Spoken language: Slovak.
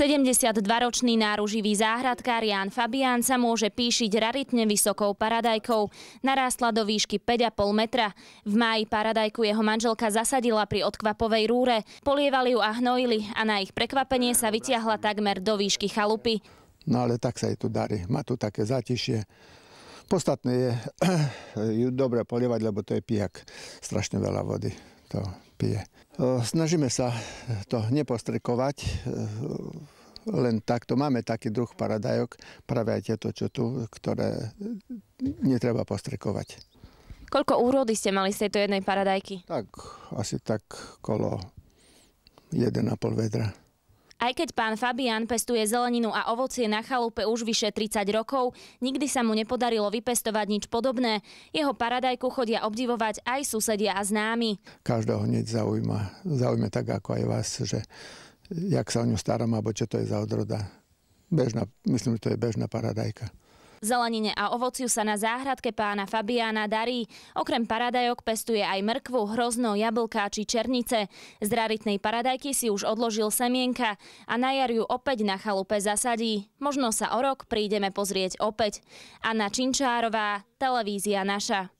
72-ročný náruživý záhradkár Ján Fabián sa môže píšiť raritne vysokou paradajkou. Narástla do výšky 5,5 metra. V máji paradajku jeho manželka zasadila pri odkvapovej rúre. Polievali ju a hnojili a na ich prekvapenie sa vyťahla takmer do výšky chalupy. No ale tak sa jej tu darí. Má tu také zatišie. Postatné je ju dobre polievať, lebo to je pijak. Strašne veľa vody. To pije. Snažíme sa to nepostrekovať len takto. Máme taký druh paradajok, práve aj tieto, čo tu, ktoré netreba postrekovať. Koľko úrody ste mali z tejto jednej paradajky? Tak, asi tak kolo 1,5 vedra. Aj keď pán Fabian pestuje zeleninu a ovocie na chalupe už vyše 30 rokov, nikdy sa mu nepodarilo vypestovať nič podobné. Jeho paradajku chodia obdivovať aj susedia a známi. Každého hneď zaujíma, zaujíma tak ako aj vás, že jak sa o ňu starám, alebo čo to je za odroda. Bežná, myslím, že to je bežná paradajka. Zelenine a ovociu sa na záhradke pána Fabiána darí. Okrem paradajok pestuje aj mrkvu, hrozno, jablká či černice. Z raritnej paradajky si už odložil semienka a na jar ju opäť na chalupe zasadí. Možno sa o rok prídeme pozrieť opäť. Anna Činčárová, televízia naša.